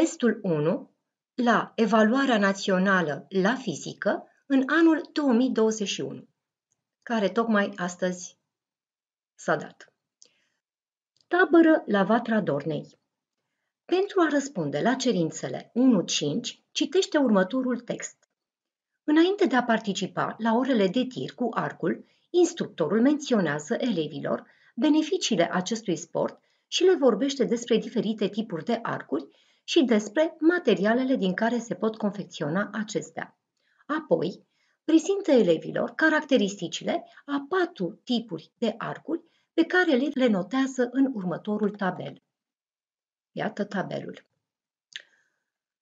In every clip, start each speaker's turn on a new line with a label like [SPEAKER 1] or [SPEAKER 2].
[SPEAKER 1] testul 1 la evaluarea națională la fizică în anul 2021, care tocmai astăzi s-a dat. Tabără la Vatra Dornei Pentru a răspunde la cerințele 1.5, citește următorul text. Înainte de a participa la orele de tir cu arcul, instructorul menționează elevilor beneficiile acestui sport și le vorbește despre diferite tipuri de arcuri și despre materialele din care se pot confecționa acestea. Apoi, prezintă elevilor caracteristicile a patru tipuri de arcuri pe care le notează în următorul tabel. Iată tabelul.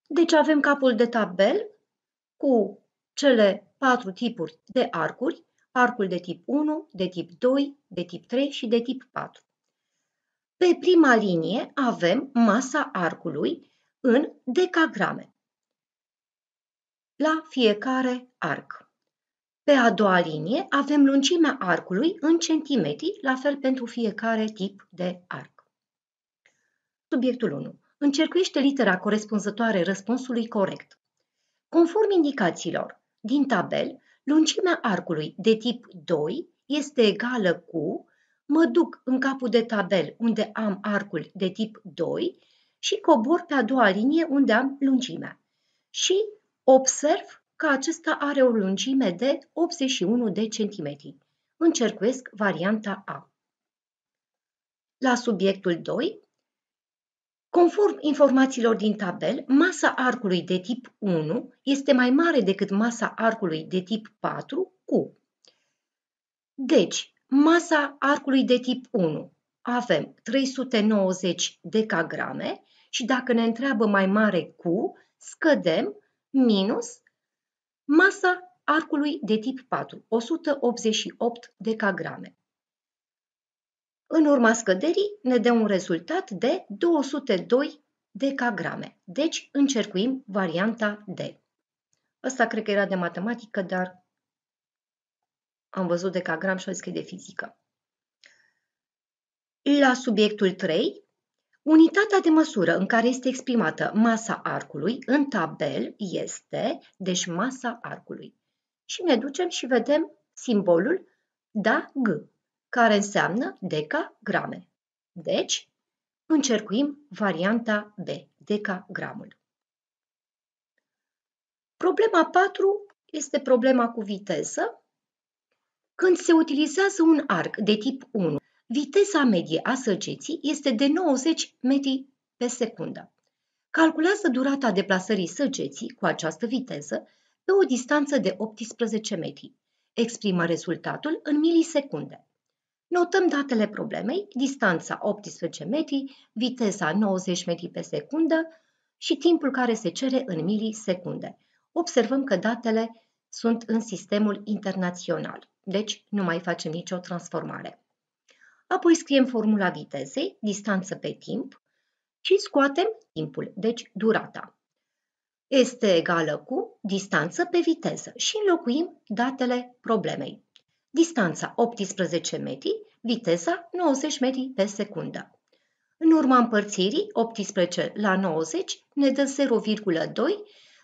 [SPEAKER 1] Deci avem capul de tabel cu cele patru tipuri de arcuri, arcul de tip 1, de tip 2, de tip 3 și de tip 4. Pe prima linie avem masa arcului în decagrame. La fiecare arc. Pe a doua linie avem lungimea arcului în centimetri, la fel pentru fiecare tip de arc. Subiectul 1. Încercuiește litera corespunzătoare răspunsului corect. Conform indicațiilor din tabel, lungimea arcului de tip 2 este egală cu mă duc în capul de tabel unde am arcul de tip 2 și cobor pe a doua linie unde am lungimea. Și observ că acesta are o lungime de 81 de centimetri. Încercuiesc varianta A. La subiectul 2, Conform informațiilor din tabel, masa arcului de tip 1 este mai mare decât masa arcului de tip 4 cu. Deci, masa arcului de tip 1 avem 390 decagrame, și dacă ne întreabă mai mare cu, scădem minus masa arcului de tip 4, 188 decagrame. În urma scăderii ne dă un rezultat de 202 decagrame. Deci încercuim varianta D. Ăsta cred că era de matematică, dar am văzut decagram și am zis că e de fizică. La subiectul 3 Unitatea de măsură în care este exprimată masa arcului în tabel este, deci, masa arcului. Și ne ducem și vedem simbolul DAG, care înseamnă decagrame. Deci, încercuim varianta B, decagramul. Problema 4 este problema cu viteză. Când se utilizează un arc de tip 1, Viteza medie a săgeții este de 90 metri pe secundă. Calculează durata deplasării săgeții cu această viteză pe o distanță de 18 metri. Exprimă rezultatul în milisecunde. Notăm datele problemei, distanța 18 metri, viteza 90 metri pe secundă și timpul care se cere în milisecunde. Observăm că datele sunt în sistemul internațional, deci nu mai facem nicio transformare apoi scriem formula vitezei, distanță pe timp și scoatem timpul, deci durata. Este egală cu distanță pe viteză și înlocuim datele problemei. Distanța 18 metri, viteza 90 metri pe secundă. În urma împărțirii 18 la 90 ne dă 0,2,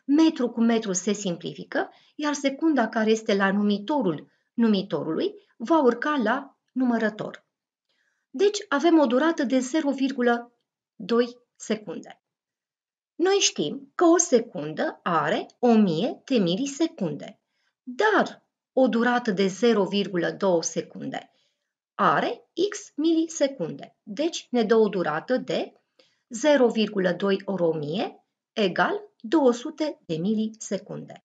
[SPEAKER 1] metru cu metru se simplifică, iar secunda care este la numitorul numitorului va urca la numărător. Deci avem o durată de 0,2 secunde. Noi știm că o secundă are 1000 de milisecunde, dar o durată de 0,2 secunde are x milisecunde. Deci ne dă o durată de 0,2 ori 1000 egal 200 de milisecunde.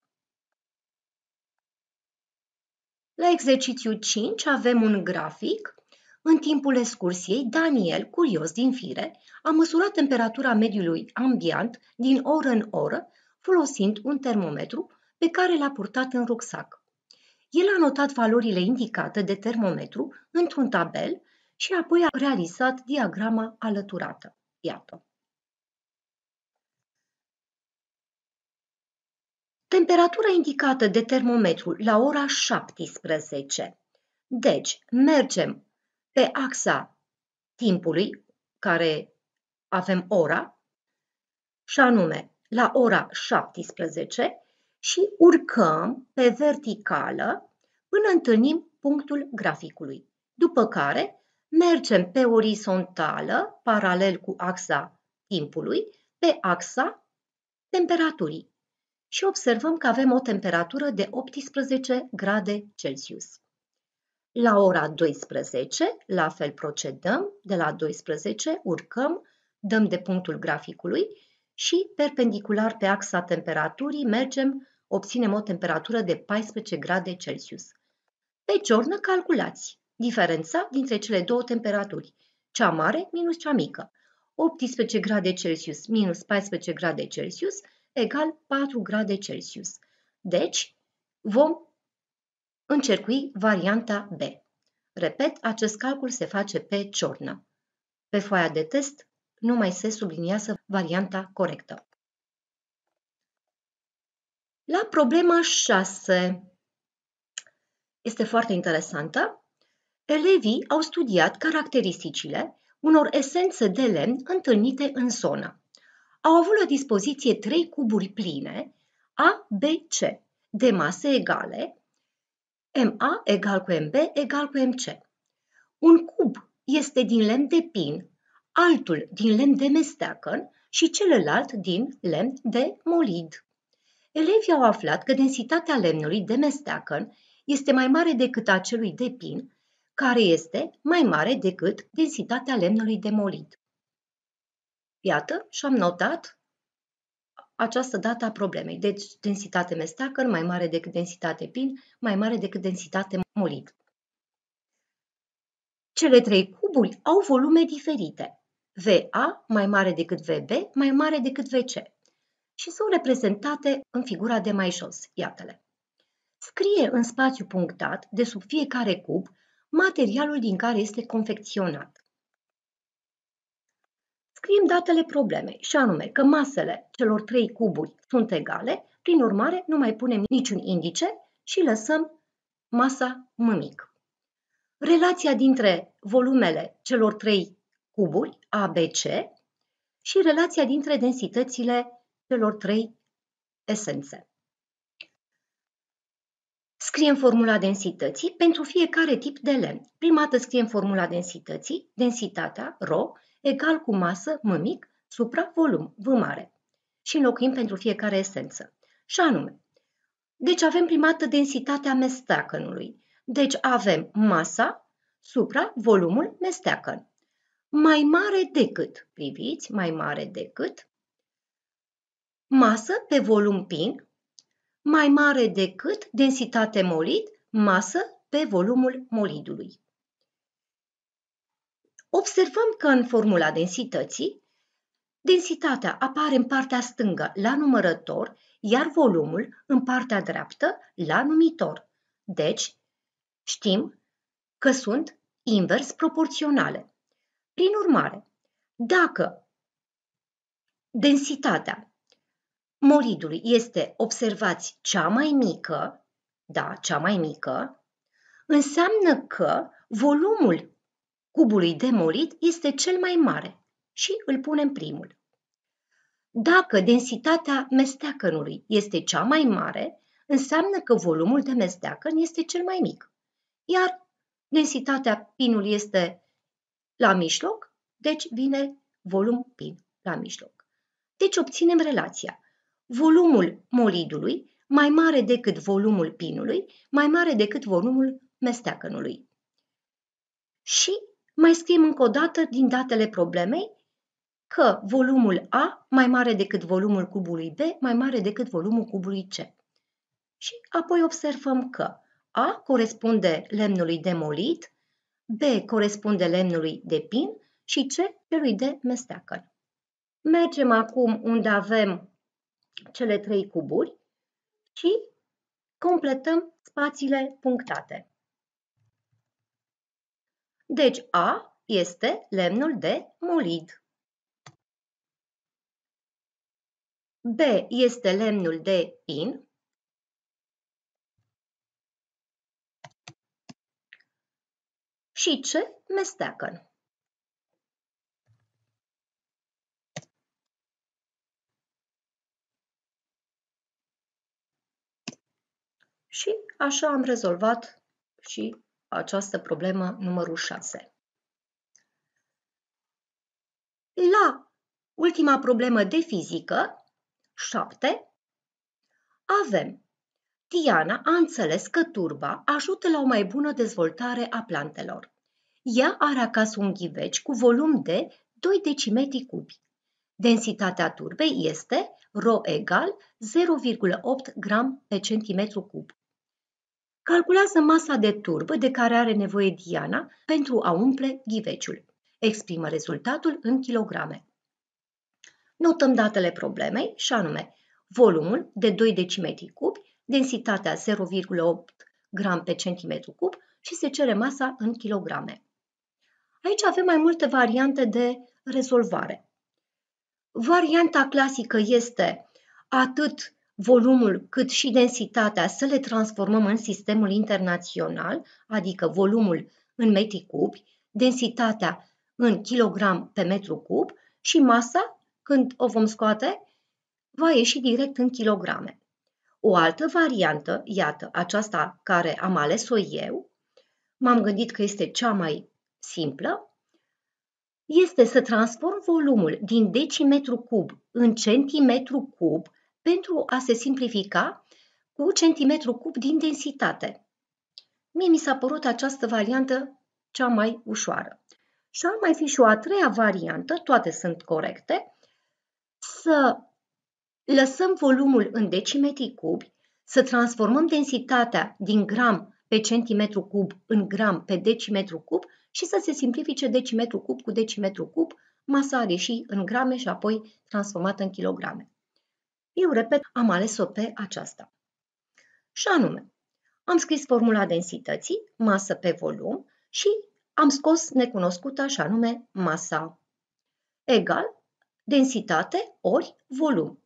[SPEAKER 1] La exercițiul 5 avem un grafic în timpul excursiei, Daniel, curios din fire, a măsurat temperatura mediului ambient din oră în oră, folosind un termometru pe care l-a purtat în rucsac. El a notat valorile indicate de termometru într-un tabel și apoi a realizat diagrama alăturată. Iată. Temperatura indicată de termometru la ora 17. Deci, mergem pe axa timpului, care avem ora, și anume la ora 17 și urcăm pe verticală până întâlnim punctul graficului, după care mergem pe orizontală, paralel cu axa timpului, pe axa temperaturii și observăm că avem o temperatură de 18 grade Celsius la ora 12, la fel procedăm, de la 12 urcăm, dăm de punctul graficului și perpendicular pe axa temperaturii mergem, obținem o temperatură de 14 grade Celsius. Pe ciornă calculați diferența dintre cele două temperaturi, cea mare minus cea mică. 18 grade Celsius minus 14 grade Celsius egal 4 grade Celsius. Deci, vom Încercui varianta B. Repet, acest calcul se face pe ciornă. Pe foaia de test nu mai se subliniază varianta corectă. La problema 6. Este foarte interesantă. Elevii au studiat caracteristicile unor esențe de lemn întâlnite în zonă. Au avut la dispoziție trei cuburi pline A, B, C, de mase egale, MA egal cu MB egal cu MC. Un cub este din lemn de pin, altul din lemn de mesteacăn și celălalt din lemn de molid. Elevii au aflat că densitatea lemnului de mesteacăn este mai mare decât a celui de pin, care este mai mare decât densitatea lemnului de molid. Iată și-am notat această dată a problemei. Deci densitate mestacăr mai mare decât densitate pin, mai mare decât densitate molid. Cele trei cuburi au volume diferite. VA mai mare decât VB mai mare decât VC și sunt reprezentate în figura de mai jos. Iată-le. Scrie în spațiu punctat de sub fiecare cub materialul din care este confecționat scriem datele problemei, și anume că masele celor trei cuburi sunt egale, prin urmare nu mai punem niciun indice și lăsăm masa mămic. Relația dintre volumele celor trei cuburi, ABC, și relația dintre densitățile celor trei esențe. Scriem formula densității pentru fiecare tip de lemn. Prima dată scriem formula densității, densitatea, ρ, egal cu masă, m mic, supra, volum, v mare. Și înlocuim pentru fiecare esență. Și anume, deci avem prima dată densitatea mesteacănului. Deci avem masa supra volumul mesteacăn. Mai mare decât, priviți, mai mare decât, masă pe volum pin, mai mare decât densitate molid, masă pe volumul molidului observăm că în formula densității, densitatea apare în partea stângă la numărător, iar volumul în partea dreaptă la numitor. Deci, știm că sunt invers proporționale. Prin urmare, dacă densitatea molidului este, observați, cea mai mică, da, cea mai mică, înseamnă că volumul cubului demolit este cel mai mare și îl punem primul. Dacă densitatea mesteacănului este cea mai mare, înseamnă că volumul de mesteacăn este cel mai mic. Iar densitatea pinului este la mijloc, deci vine volum pin la mijloc. Deci obținem relația. Volumul molidului mai mare decât volumul pinului, mai mare decât volumul mesteacănului. Și mai scriem încă o dată din datele problemei că volumul A mai mare decât volumul cubului B mai mare decât volumul cubului C. Și apoi observăm că A corespunde lemnului demolit, B corespunde lemnului de pin și C celui de mesteacăn. Mergem acum unde avem cele trei cuburi și completăm spațiile punctate. Deci A este lemnul de mulid, B este lemnul de in. Și C mesteacăn. Și așa am rezolvat și această problemă numărul 6. La ultima problemă de fizică, 7, avem Diana a înțeles că turba ajută la o mai bună dezvoltare a plantelor. Ea are acasă un ghiveci cu volum de 2 decimetri cubi. Densitatea turbei este ρ egal 0,8 gram pe centimetru cub. Calculează masa de turbă de care are nevoie Diana pentru a umple ghiveciul. Exprimă rezultatul în kilograme. Notăm datele problemei și anume volumul de 2 decimetri cubi, densitatea 0,8 gram pe centimetru cub și se cere masa în kilograme. Aici avem mai multe variante de rezolvare. Varianta clasică este atât volumul cât și densitatea să le transformăm în sistemul internațional, adică volumul în metri cubi, densitatea în kilogram pe metru cub și masa, când o vom scoate, va ieși direct în kilograme. O altă variantă, iată, aceasta care am ales-o eu, m-am gândit că este cea mai simplă, este să transform volumul din decimetru cub în centimetru cub pentru a se simplifica cu centimetru cub din densitate. Mie mi s-a părut această variantă cea mai ușoară. Și ar mai fi și o a treia variantă, toate sunt corecte, să lăsăm volumul în decimetri cubi, să transformăm densitatea din gram pe centimetru cub în gram pe decimetru cub și să se simplifice decimetru cub cu decimetru cub, masa a ieși în grame și apoi transformată în kilograme. Eu, repet, am ales-o pe aceasta. Și anume, am scris formula densității, masă pe volum și am scos necunoscuta și anume masa egal densitate ori volum,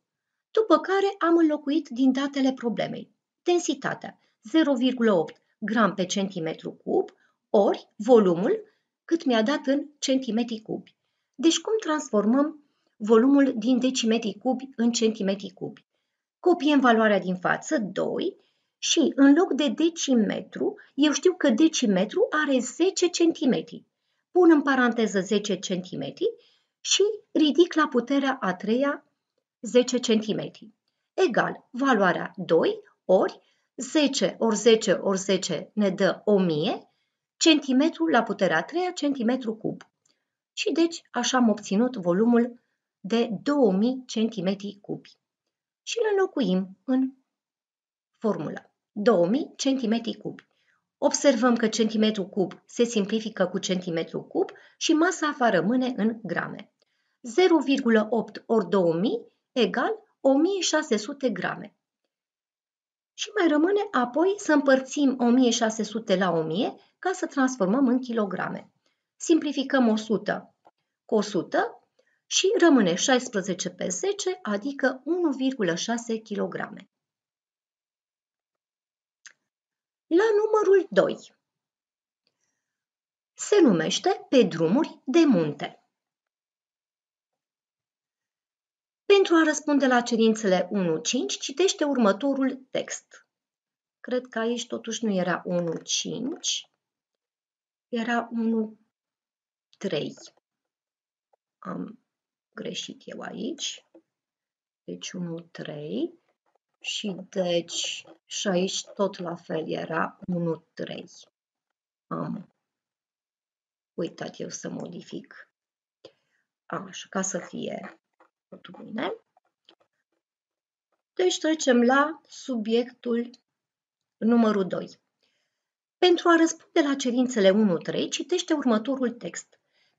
[SPEAKER 1] după care am înlocuit din datele problemei densitatea 0,8 gram pe centimetru cub ori volumul cât mi-a dat în centimetri cubi. Deci cum transformăm volumul din decimetri cubi în centimetri cubi. Copiem valoarea din față, 2, și în loc de decimetru, eu știu că decimetru are 10 centimetri. Pun în paranteză 10 centimetri și ridic la puterea a treia 10 cm. Egal, valoarea 2 ori 10 ori 10 ori 10 ne dă 1000 centimetru la puterea a treia centimetru cub. Și deci așa am obținut volumul de 2000 cm cubi și îl înlocuim în formulă. 2000 cm cubi. Observăm că centimetru cub se simplifică cu centimetru cub și masa va rămâne în grame. 0,8 ori 2000 egal 1600 grame. Și mai rămâne apoi să împărțim 1600 la 1000 ca să transformăm în kilograme. Simplificăm 100 cu 100 și rămâne 16 pe 10, adică 1,6 kg. La numărul 2 se numește pe drumuri de munte. Pentru a răspunde la cerințele 1.5, citește următorul text. Cred că aici totuși nu era 1.5, era 1.3. Am greșit eu aici. Deci 1, 3 și deci și aici tot la fel era 1, 3. Am uitat eu să modific. Așa, ca să fie totul bine. Deci trecem la subiectul numărul 2. Pentru a răspunde la cerințele 1-3, citește următorul text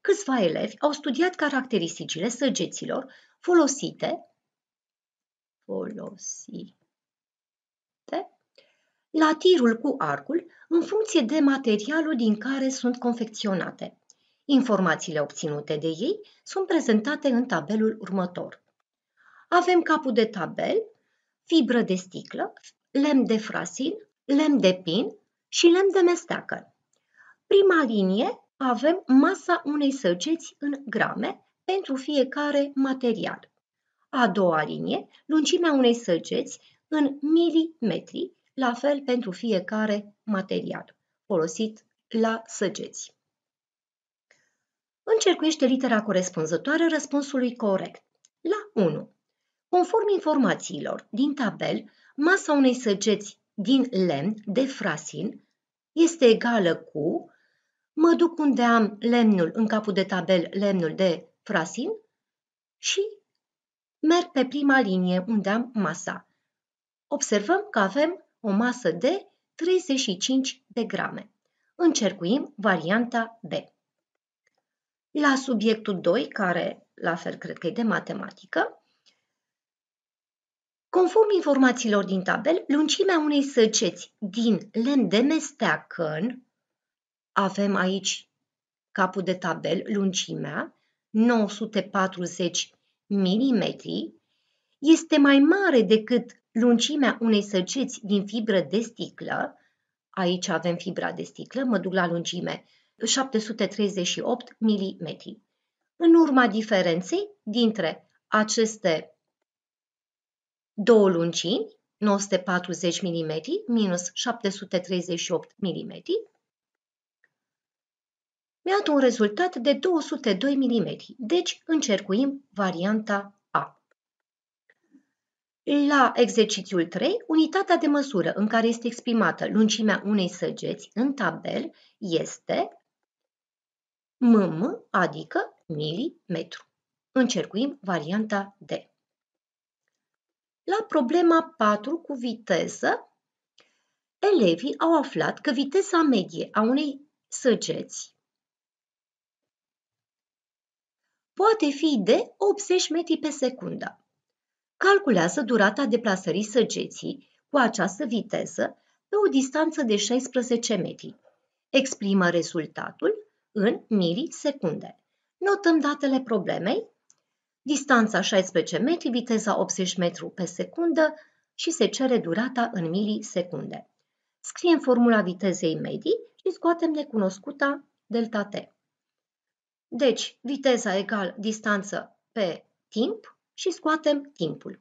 [SPEAKER 1] câțiva elevi au studiat caracteristicile săgeților folosite, folosite la tirul cu arcul în funcție de materialul din care sunt confecționate. Informațiile obținute de ei sunt prezentate în tabelul următor. Avem capul de tabel, fibră de sticlă, lemn de frasin, lemn de pin și lemn de mesteacă. Prima linie avem masa unei săgeți în grame pentru fiecare material. A doua linie, lungimea unei săgeți în milimetri, la fel pentru fiecare material folosit la săgeți. Încercuiește litera corespunzătoare răspunsului corect. La 1. Conform informațiilor din tabel, masa unei săgeți din lemn de frasin este egală cu mă duc unde am lemnul, în capul de tabel, lemnul de frasin și merg pe prima linie unde am masa. Observăm că avem o masă de 35 de grame. Încercuim varianta B. La subiectul 2, care la fel cred că e de matematică, conform informațiilor din tabel, lungimea unei săgeți din lemn de mesteacăn avem aici capul de tabel, lungimea, 940 mm, este mai mare decât lungimea unei săgeți din fibră de sticlă, aici avem fibra de sticlă, mă duc la lungime 738 mm. În urma diferenței dintre aceste două lungimi, 940 mm minus 738 mm, mi-a dat un rezultat de 202 mm, deci încercuim varianta A. La exercițiul 3, unitatea de măsură în care este exprimată lungimea unei săgeți în tabel este mm, adică milimetru. Încercuim varianta D. La problema 4 cu viteză, elevii au aflat că viteza medie a unei săgeți poate fi de 80 metri pe secundă. Calculează durata deplasării săgeții cu această viteză pe o distanță de 16 metri. Exprimă rezultatul în milisecunde. Notăm datele problemei. Distanța 16 metri, viteza 80 metri pe secundă și se cere durata în milisecunde. Scriem formula vitezei medii și scoatem necunoscuta delta T. Deci, viteza egal distanță pe timp și scoatem timpul.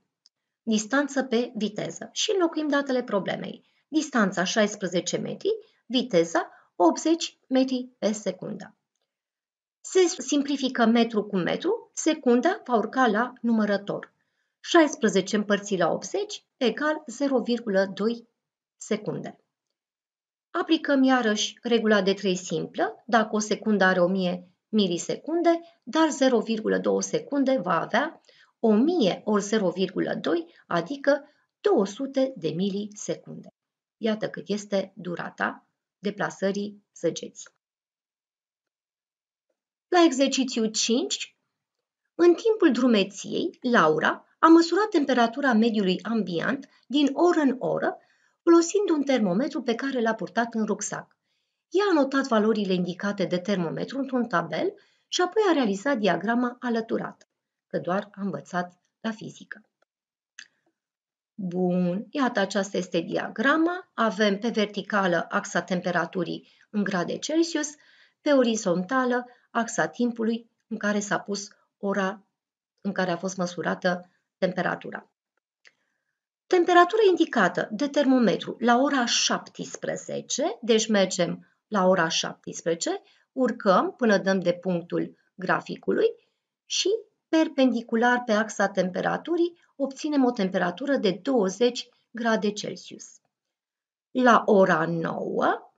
[SPEAKER 1] Distanță pe viteză și înlocuim datele problemei. Distanța 16 metri, viteza 80 metri pe secundă. Se simplifică metru cu metru, secunda va urca la numărător. 16 împărțit la 80 egal 0,2 secunde. Aplicăm iarăși regula de 3 simplă. Dacă o secundă are 1000 milisecunde, dar 0,2 secunde va avea 1000 ori 0,2, adică 200 de milisecunde. Iată cât este durata deplasării săgeții. La exercițiu 5, în timpul drumeției, Laura a măsurat temperatura mediului ambient din oră în oră, folosind un termometru pe care l-a purtat în rucsac. Ea a notat valorile indicate de termometru într-un tabel și apoi a realizat diagrama alăturată, că doar a învățat la fizică. Bun, iată aceasta este diagrama. Avem pe verticală axa temperaturii în grade Celsius, pe orizontală axa timpului în care s-a pus ora în care a fost măsurată temperatura. Temperatura indicată de termometru la ora 17, deci mergem la ora 17, urcăm până dăm de punctul graficului și perpendicular pe axa temperaturii obținem o temperatură de 20 grade Celsius. La ora 9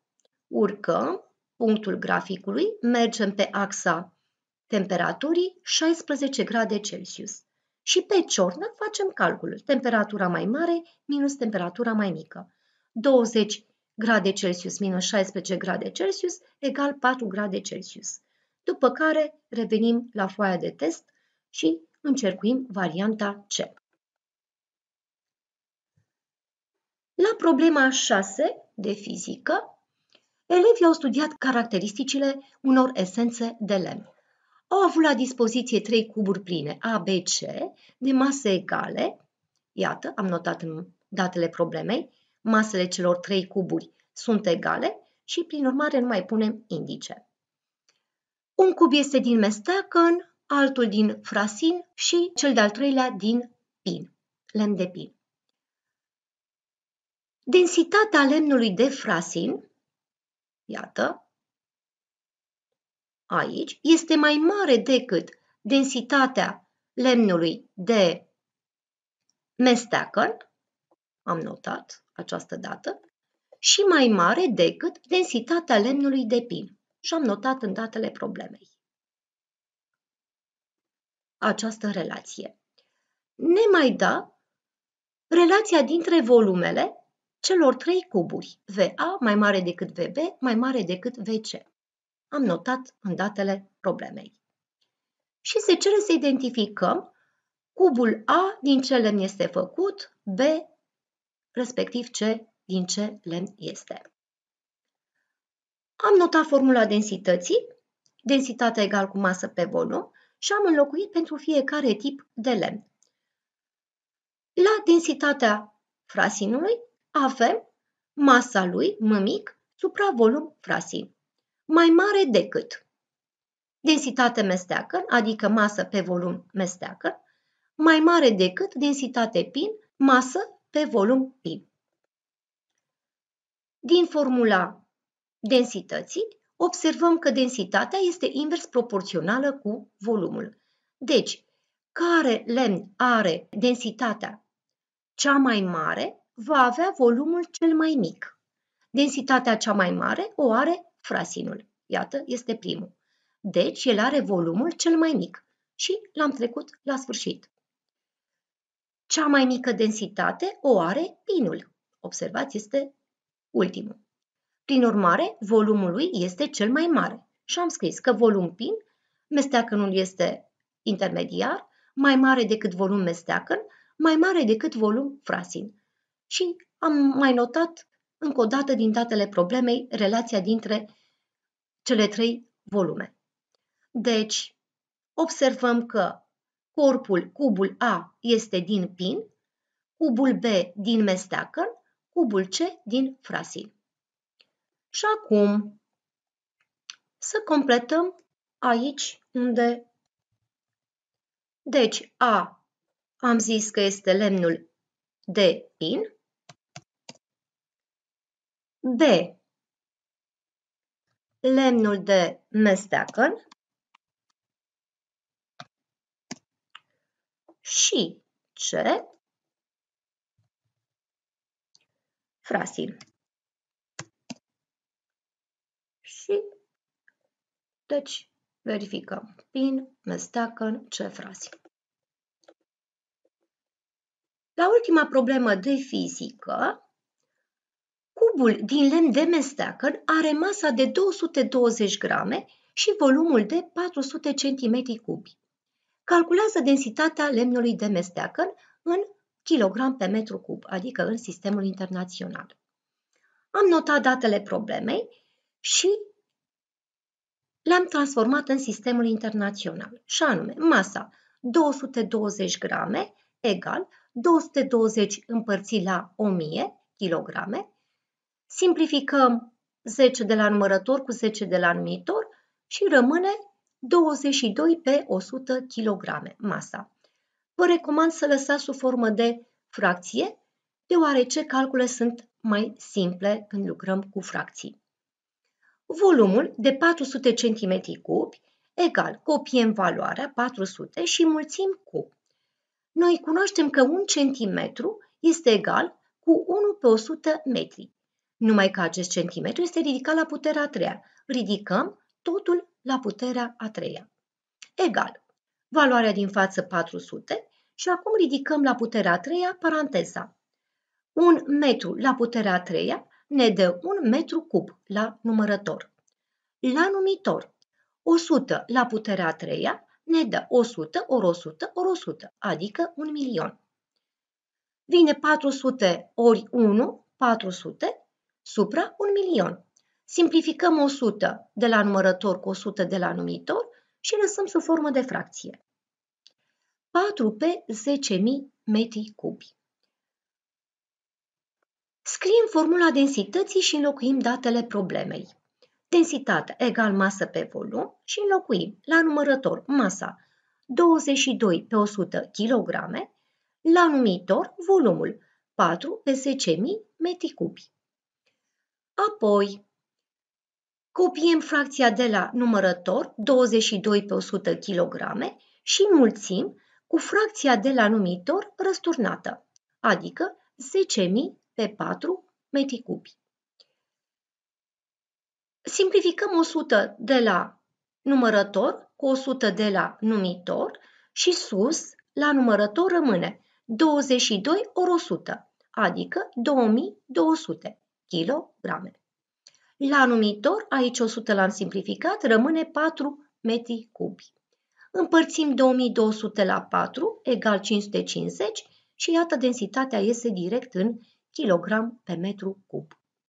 [SPEAKER 1] urcăm punctul graficului, mergem pe axa temperaturii 16 grade Celsius și pe ciornă facem calculul temperatura mai mare minus temperatura mai mică. 20 grade Celsius minus 16 grade Celsius egal 4 grade Celsius. După care revenim la foaia de test și încercuim varianta C. La problema 6 de fizică, elevii au studiat caracteristicile unor esențe de lemn. Au avut la dispoziție trei cuburi pline A, B, C de mase egale, iată, am notat în datele problemei, masele celor trei cuburi sunt egale și, prin urmare, nu mai punem indice. Un cub este din mestecăn, altul din frasin și cel de-al treilea din pin, lemn de pin. Densitatea lemnului de frasin, iată, aici, este mai mare decât densitatea lemnului de mestecăn, am notat această dată, și mai mare decât densitatea lemnului de pin și am notat în datele problemei. Această relație ne mai da relația dintre volumele celor trei cuburi, VA mai mare decât VB mai mare decât VC. Am notat în datele problemei. Și se cere să identificăm cubul A din ce lemn este făcut, B respectiv ce din ce lemn este. Am notat formula densității, densitatea egal cu masă pe volum, și am înlocuit pentru fiecare tip de lemn. La densitatea frasinului avem masa lui, m mic, supra volum frasin, mai mare decât densitate mesteacă, adică masă pe volum mesteacă, mai mare decât densitate pin, masă pe volum pi. Din formula densității, observăm că densitatea este invers proporțională cu volumul. Deci, care lemn are densitatea cea mai mare, va avea volumul cel mai mic. Densitatea cea mai mare o are frasinul. Iată, este primul. Deci, el are volumul cel mai mic și l-am trecut la sfârșit. Cea mai mică densitate o are pinul. Observați, este ultimul. Prin urmare, volumul lui este cel mai mare. Și am scris că volum pin, mesteacănul este intermediar, mai mare decât volum mesteacăn, mai mare decât volum frasin. Și am mai notat încă o dată din datele problemei relația dintre cele trei volume. Deci, observăm că corpul, cubul A este din pin, cubul B din mesteacă, cubul C din frasin. Și acum să completăm aici unde... Deci A am zis că este lemnul de pin. B lemnul de mesteacăn și ce? Frasin. Și, deci, verificăm. Pin, mestacăn, ce frasin. La ultima problemă de fizică, cubul din lemn de mestacăn are masa de 220 grame și volumul de 400 cm cubi calculează densitatea lemnului de mesteacăn în kilogram pe metru cub, adică în sistemul internațional. Am notat datele problemei și le-am transformat în sistemul internațional, și anume masa 220 grame egal 220 împărțit la 1000 kg. Simplificăm 10 de la numărător cu 10 de la numitor și rămâne 22 pe 100 kg masa. Vă recomand să lăsați sub formă de fracție, deoarece calculele sunt mai simple când lucrăm cu fracții. Volumul de 400 cm cubi egal copiem valoarea 400 și mulțim cu. Noi cunoaștem că 1 cm este egal cu 1 pe 100 metri, numai că acest centimetru este ridicat la puterea 3. treia. Ridicăm totul la puterea a treia. Egal. Valoarea din față 400 și acum ridicăm la puterea a treia paranteza. Un metru la puterea a treia ne dă un metru cub la numărător. La numitor, 100 la puterea a treia ne dă 100 ori 100 ori 100, adică un milion. Vine 400 ori 1, 400, supra un milion simplificăm 100 de la numărător cu 100 de la numitor și lăsăm sub formă de fracție. 4 pe 10.000 metri cubi. Scriem formula densității și înlocuim datele problemei. Densitate egal masă pe volum și înlocuim la numărător masa 22 pe 100 kg, la numitor volumul 4 pe 10.000 metri cubi. Apoi, copiem fracția de la numărător, 22 pe 100 kg, și înmulțim cu fracția de la numitor răsturnată, adică 10.000 pe 4 metri cubi. Simplificăm 100 de la numărător cu 100 de la numitor și sus la numărător rămâne 22 ori 100, adică 2200 kg. La numitor, aici 100 l-am simplificat, rămâne 4 metri cubi. Împărțim 2200 la 4, egal 550, și iată densitatea iese direct în kilogram pe metru cub.